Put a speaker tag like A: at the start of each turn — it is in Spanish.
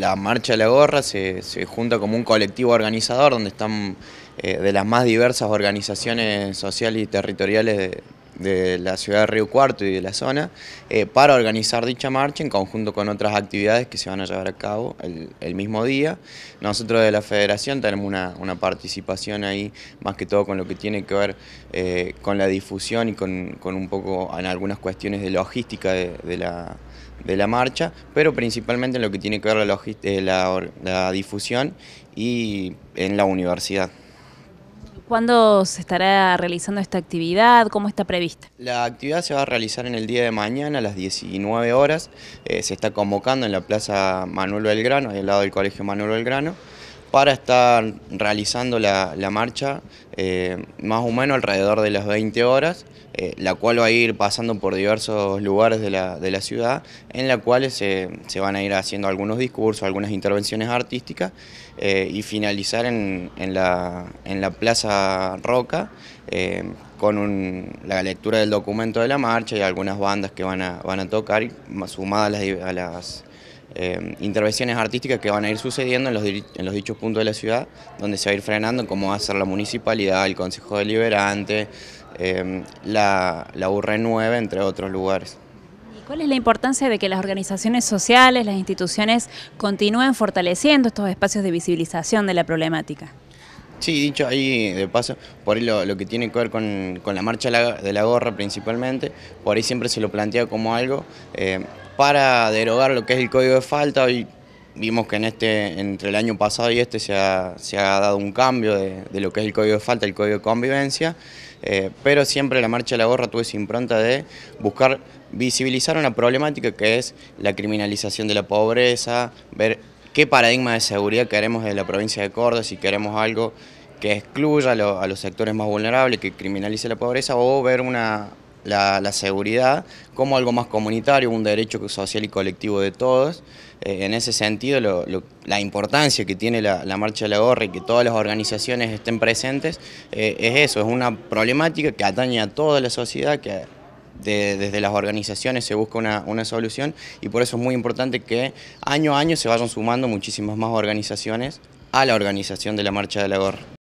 A: la Marcha de la Gorra se, junta como un colectivo organizador donde están eh, de las más diversas organizaciones sociales y territoriales de, de la ciudad de Río Cuarto y de la zona eh, para organizar dicha marcha en conjunto con otras actividades que se van a llevar a cabo el, mismo día. Nosotros de la federación tenemos una, participación ahí más que todo con lo que tiene que ver eh, con la difusión y con, un poco en algunas cuestiones de logística de, la marcha, pero principalmente en lo que tiene que ver la, eh, la difusión y en la universidad.
B: ¿Cuándo se estará realizando esta actividad? ¿Cómo está prevista?
A: La actividad se va a realizar en el día de mañana a las 19 horas. Eh, se está convocando en la Plaza Manuel Belgrano, ahí al lado del Colegio Manuel Belgrano para estar realizando la, marcha eh, más o menos alrededor de las 20 horas, eh, la cual va a ir pasando por diversos lugares de la, ciudad, en la cual se, van a ir haciendo algunos discursos, algunas intervenciones artísticas eh, y finalizar en, la, Plaza Roca con la lectura del documento de la marcha y algunas bandas que van a, tocar, sumadas a las Em, intervenciones artísticas que van a ir sucediendo en los, dichos puntos de la ciudad, donde se va a ir frenando como va a ser la municipalidad, el Consejo Deliberante, em, la, la 9, entre otros lugares.
B: ¿Cuál es la importancia de que las organizaciones sociales, las instituciones, continúen fortaleciendo estos espacios de visibilización de la problemática?
A: Sí, dicho ahí de paso, por ahí lo, que tiene que ver con, la marcha de la gorra principalmente, por ahí siempre se lo plantea como algo eh, para derogar lo que es el código de falta. Hoy vimos que en este, entre el año pasado y este se ha, dado un cambio de, lo que es el código de falta, el código de convivencia, eh, pero siempre la marcha de la gorra tuvo esa impronta de buscar visibilizar una problemática que es la criminalización de la pobreza, ver qué paradigma de seguridad queremos desde la provincia de Córdoba, si queremos algo que excluya a, los sectores más vulnerables, que criminalice la pobreza, o ver una, la, seguridad como algo más comunitario, un derecho social y colectivo de todos. Eh, en ese sentido, la importancia que tiene la, Marcha de la Gorra y que todas las organizaciones estén presentes eh, es eso, es una problemática que atañe a toda la sociedad, desde las organizaciones se busca una, una, solución y por eso es muy importante que año a año se vayan sumando muchísimas más organizaciones a la organización de la Marcha de la Gorra.